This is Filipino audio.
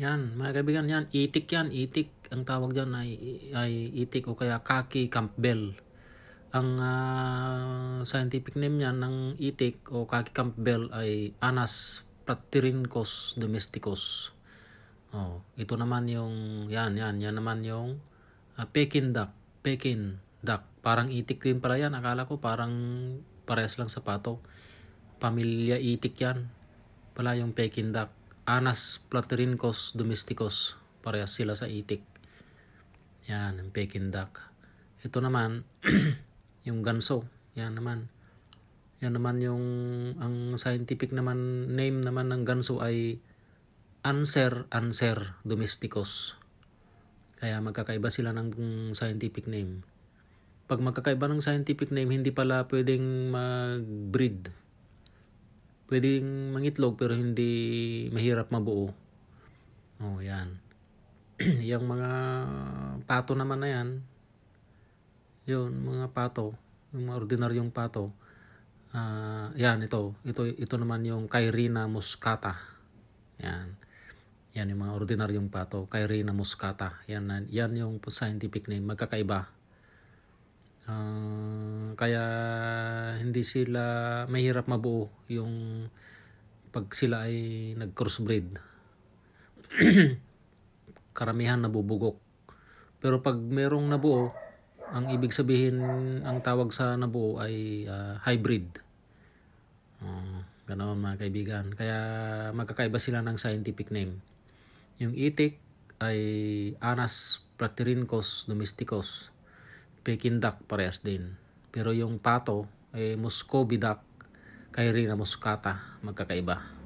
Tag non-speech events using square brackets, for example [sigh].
Yan, mga kaibigan, yan. Itik yan, itik. Ang tawag dyan ay, ay itik o kaya kaki Campbell. Ang uh, scientific name niya ng itik o kaki Campbell ay Anas Platyrhynchus domesticus. Oh, ito naman yung yan yan yan naman yung uh, Peking duck, Peking duck. Parang itik din pala yan. Akala ko parang pares lang sa pato. Pamilya itik yan. Pala yung Peking duck. Anas platerincos domesticos. Parehas sila sa itik. Yan, ang Peking duck. Ito naman, [clears throat] yung ganso. Yan naman. Yan naman yung, ang scientific naman, name naman ng ganso ay Anser Anser domesticos. Kaya magkakaiba sila ng scientific name. Pag magkakaiba ng scientific name, hindi pala pwedeng mag-breed Pwedeng mangitlog pero hindi mahirap mabuo. Oh, yan. [clears throat] yung mga pato naman na yan, yun, mga pato, yung mga ordinaryong pato, uh, yan, ito, ito, ito naman yung Kairina muscata. Yan. Yan yung mga ordinaryong pato, Kairina muscata. Yan, yan yung scientific name, magkakaiba. Uh, kaya hindi sila mahirap mabuo yung pag sila ay nag-crossbreed. [clears throat] Karamihan nabubugok. Pero pag merong nabuo, ang ibig sabihin, ang tawag sa nabuo ay uh, hybrid. Uh, ganoon mga kaibigan. Kaya magkakaiba sila ng scientific name. Yung e itik ay Anas platyrhynchus domesticus. Peking duck parehas din. Pero yung pato eh, Muscovidac, Cairina muscata, magkakaiba.